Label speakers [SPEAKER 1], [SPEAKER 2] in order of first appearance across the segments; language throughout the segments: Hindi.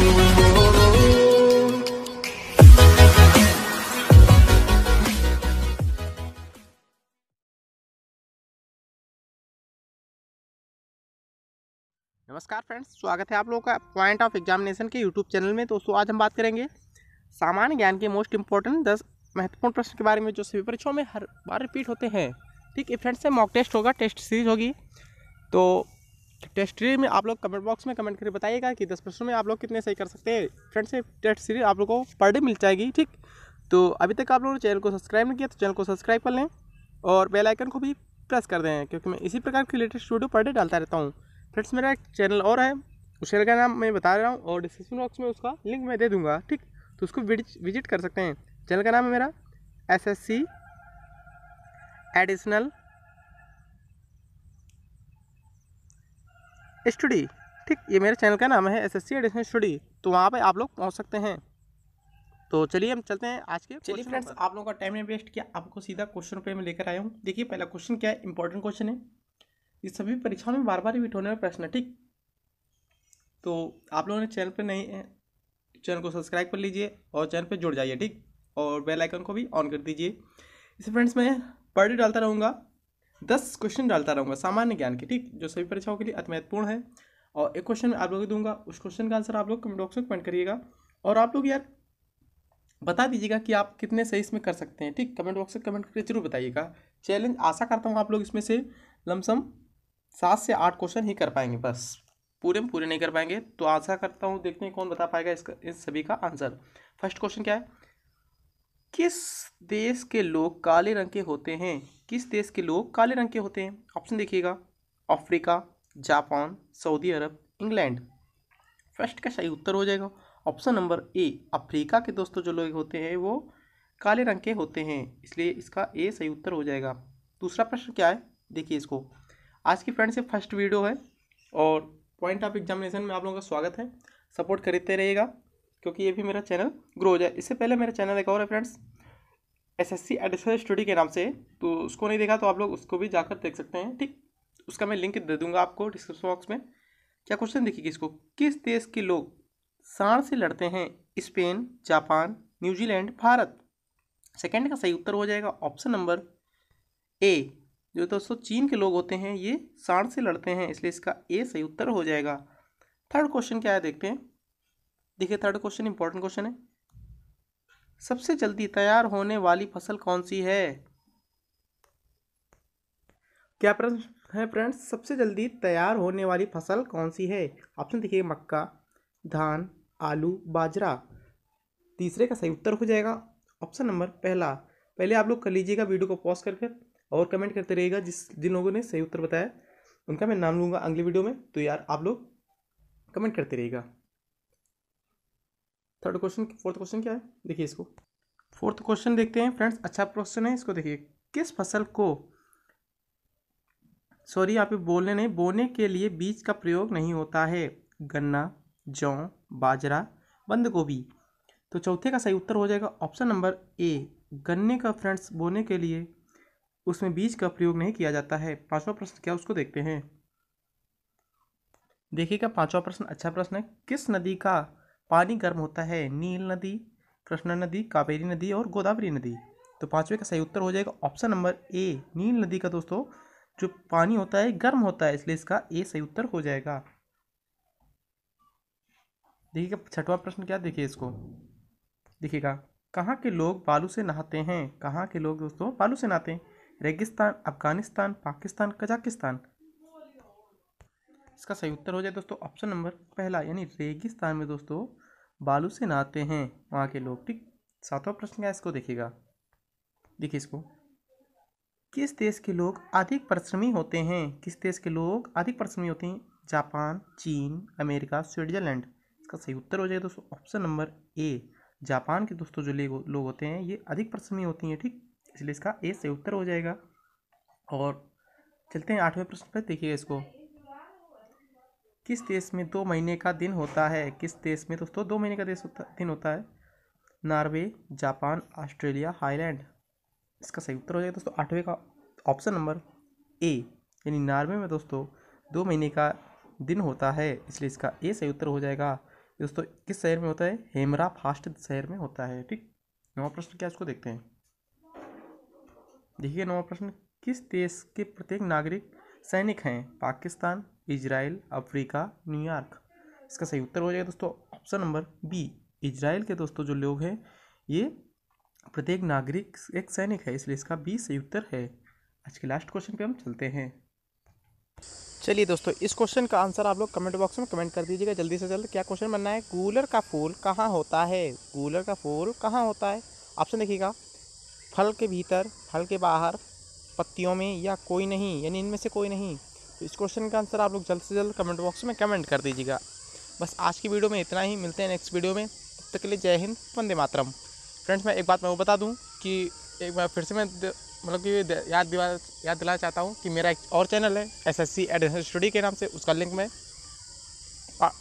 [SPEAKER 1] नमस्कार फ्रेंड्स स्वागत है आप लोगों का पॉइंट ऑफ एग्जामिनेशन के यूट्यूब चैनल में दोस्तों आज हम बात करेंगे सामान्य ज्ञान के मोस्ट इंपॉर्टेंट दस महत्वपूर्ण प्रश्न के बारे में जो सभी परीक्षाओं में हर बार रिपीट होते हैं ठीक है फ्रेंड्स से मॉक टेस्ट होगा टेस्ट सीरीज होगी तो टेस्ट सीरीज में आप लोग कमेंट बॉक्स में कमेंट करके बताइएगा कि दस प्रश्नों में आप लोग कितने सही कर सकते हैं फ्रेंड्स ये टेस्ट सीरीज आप लोग को पर डे मिल जाएगी ठीक तो अभी तक आप लोगों ने चैनल को सब्सक्राइब नहीं किया तो चैनल को सब्सक्राइब कर लें और बेल आइकन को भी प्रेस कर दें क्योंकि मैं इसी प्रकार की लेटेस्ट वीडियो पर डे डालता रहता हूँ फ्रेंड्स मेरा एक चैनल और है उस चैनल का नाम मैं बता रहा हूँ और डिस्क्रिप्शन बॉक्स में उसका लिंक मैं दे दूँगा ठीक तो उसको विजिट कर सकते हैं चैनल का नाम है मेरा S S C additional study ठीक ये मेरे चैनल का नाम है S S C additional study तो वहाँ पर आप लोग पहुँच सकते हैं तो चलिए हम चलते हैं आज के चलिए फ्रेंड्स आप लोगों का टाइम नहीं वेस्ट किया आपको सीधा क्वेश्चन पे मैं लेकर आया हूँ देखिए पहला क्वेश्चन क्या है इंपॉर्टेंट क्वेश्चन है ये सभी परीक्षाओं में बार बार रिपीट होने वाला प्रश्न है ठीक तो आप लोगों ने चैनल पर नहीं है चैनल को सब्सक्राइब कर लीजिए और चैनल पर जुड़ जाइए ठीक और बेलाइकन को भी ऑन कर दीजिए इसे फ्रेंड्स मैं पढ़ डालता रहूँगा दस क्वेश्चन डालता रहूँगा सामान्य ज्ञान के ठीक जो सभी परीक्षाओं के लिए अति महत्वपूर्ण है और एक क्वेश्चन आप लोग दूंगा उस क्वेश्चन का आंसर आप लोग कमेंट बॉक्स में कमेंट करिएगा और आप लोग यार बता दीजिएगा कि आप कितने सही इसमें कर सकते हैं ठीक कमेंट बॉक्स में कमेंट करके जरूर बताइएगा चैलेंज आशा करता हूँ आप लोग इसमें से लमसम सात से आठ क्वेश्चन ही कर पाएंगे बस पूरे में पूरे नहीं कर पाएंगे तो आशा करता हूँ देखते हैं कौन बता पाएगा इसका इस सभी का आंसर फर्स्ट क्वेश्चन क्या है किस देश के लोग काले रंग के होते हैं किस देश के लोग काले रंग के होते हैं ऑप्शन देखिएगा Africa Japan Saudi Arabia England first का सही उत्तर हो जाएगा ऑप्शन नंबर ए अफ्रीका के दोस्तों जो लोग होते हैं वो काले रंग के होते हैं इसलिए इसका ए सही उत्तर हो जाएगा दूसरा प्रश्न क्या है देखिए इसको आज की फ्रेंड से फर्स्ट वीडियो है और पॉइंट ऑफ एग्जामिनेशन में आप लोगों का स्वागत है सपोर्ट करते रहिएगा क्योंकि ये भी मेरा चैनल ग्रो हो जाए इससे पहले मेरा चैनल एक और है friends S S C additional study के नाम से तो उसको नहीं देखा तो आप लोग उसको भी जाकर देख सकते हैं ठीक उसका मैं लिंक दे दूंगा आपको डिस्क्रिप्शन बॉक्स में क्या क्वेश्चन देखिए इसको किस देश के लोग सांड से लड़ते हैं Spain Japan New Zealand Bharat second का सही उत्तर हो जाएगा ऑप्शन नंबर ए जो दोस्तों चीन के लोग होते हैं ये सांड से लड़ते हैं इसलिए इसका ए सही उत्तर हो जाएगा थर्ड क्वेश्चन क्या है देखते हैं देखिए थर्ड क्वेश्चन इंपॉर्टेंट क्वेश्चन है सबसे जल्दी तैयार होने वाली फसल कौन सी है क्या प्रश्न है फ्रेंड्स सबसे जल्दी तैयार होने वाली फसल कौन सी है ऑप्शन देखिए मक्का धान आलू बाजरा तीसरे का सही उत्तर हो जाएगा ऑप्शन नंबर पहला पहले आप लोग कर लीजिएगा वीडियो को पॉज करके और कमेंट करते रहिएगा जिस जिन लोगों ने सही उत्तर बताया उनका मैं नाम लूँगा अगली वीडियो में तो यार आप लोग कमेंट करते रहिएगा थर्ड क्वेश्चन फोर्थ क्वेश्चन क्या है देखिए इसको फोर्थ क्वेश्चन देखते हैं फ्रेंड्स अच्छा क्वेश्चन है इसको देखिए किस फसल को सॉरी यहाँ पे बोलने नहीं बोने के लिए बीज का प्रयोग नहीं होता है गन्ना जौ बाजरा बंद गोभी तो चौथे का सही उत्तर हो जाएगा ऑप्शन नंबर ए गन्ने का फ्रेंड्स बोने के लिए उसमें बीज का प्रयोग नहीं किया जाता है पांचवा प्रश्न क्या उसको देखते हैं देखिएगा पांचवा प्रश्न अच्छा प्रश्न है किस नदी का पानी गर्म होता है नील नदी कृष्णा नदी कावेरी नदी और गोदावरी नदी तो पाँचवें का सही उत्तर हो जाएगा ऑप्शन नंबर ए नील नदी का दोस्तों जो पानी होता है गर्म होता है इसलिए इसका ए सही उत्तर हो जाएगा देखिएगा छठवा प्रश्न क्या देखिए इसको देखिएगा कहाँ के लोग बालू से नहाते हैं कहाँ के लोग दोस्तों बालू से नहाते हैं रेगिस्तान अफगानिस्तान पाकिस्तान कजाकिस्तान इसका सही उत्तर हो जाए दोस्तों ऑप्शन नंबर पहला यानी रेगिस्तान में दोस्तों बालू से नहाते हैं वहाँ के लोग ठीक सातवां प्रश्न क्या इसको देखिएगा देखिए इसको किस देश के लोग अधिक परिश्रमी होते हैं किस देश के लोग अधिक परिश्रमी होते हैं जापान चीन अमेरिका स्विट्जरलैंड इसका सही उत्तर हो जाएगा दोस्तों ऑप्शन नंबर ए जापान के दोस्तों जो लोग होते हैं ये अधिक परिश्रमी होती हैं ठीक इसलिए इसका ए सही उत्तर हो जाएगा और चलते हैं आठवें प्रश्न पर देखिएगा इसको किस देश में दो महीने का दिन होता है किस देश में दोस्तों दो महीने का देश होता दिन होता है नॉर्वे जापान ऑस्ट्रेलिया हाईलैंड इसका सही उत्तर हो जाएगा दोस्तों आठवें का ऑप्शन नंबर ए यानी नॉर्वे में दोस्तों दो महीने का दिन होता है इसलिए इसका ए सही उत्तर हो जाएगा दोस्तों किस शहर में होता है हेमरा फास्ट शहर में होता है ठीक नवा प्रश्न क्या इसको देखते हैं देखिए नवा प्रश्न किस देश के प्रत्येक नागरिक सैनिक हैं पाकिस्तान इजराइल अफ्रीका न्यूयॉर्क इसका सही उत्तर हो जाएगा दोस्तों ऑप्शन नंबर बी इजराइल के दोस्तों जो लोग हैं ये प्रत्येक नागरिक एक सैनिक है इसलिए इसका बी सही उत्तर है आज के लास्ट क्वेश्चन पे हम चलते हैं चलिए दोस्तों इस क्वेश्चन का आंसर आप लोग कमेंट बॉक्स में कमेंट कर दीजिएगा जल्दी से जल्द क्या क्वेश्चन बनना है कूलर का फूल कहाँ होता है कूलर का फूल कहाँ होता है ऑप्शन देखिएगा फल के भीतर फल के बाहर पत्तियों में या कोई नहीं यानी इनमें से कोई नहीं तो इस क्वेश्चन का आंसर आप लोग जल्द से जल्द कमेंट बॉक्स में कमेंट कर दीजिएगा बस आज की वीडियो में इतना ही मिलते हैं नेक्स्ट वीडियो में तब तक के लिए जय हिंद वंदे मातरम फ्रेंड्स मैं एक बात मैं वो बता दूँ कि एक बार फिर से मैं मतलब कि याद दिला याद दिलाना चाहता हूँ कि मेरा एक और चैनल है S S C admission study के नाम से उसका लिंक मैं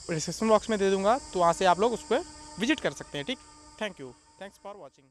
[SPEAKER 1] डिस्क्रिप्शन बॉक्स में दे दूँगा तो वहाँ से आप लोग उस पर विजिट कर सकते हैं ठीक thank you thanks for watching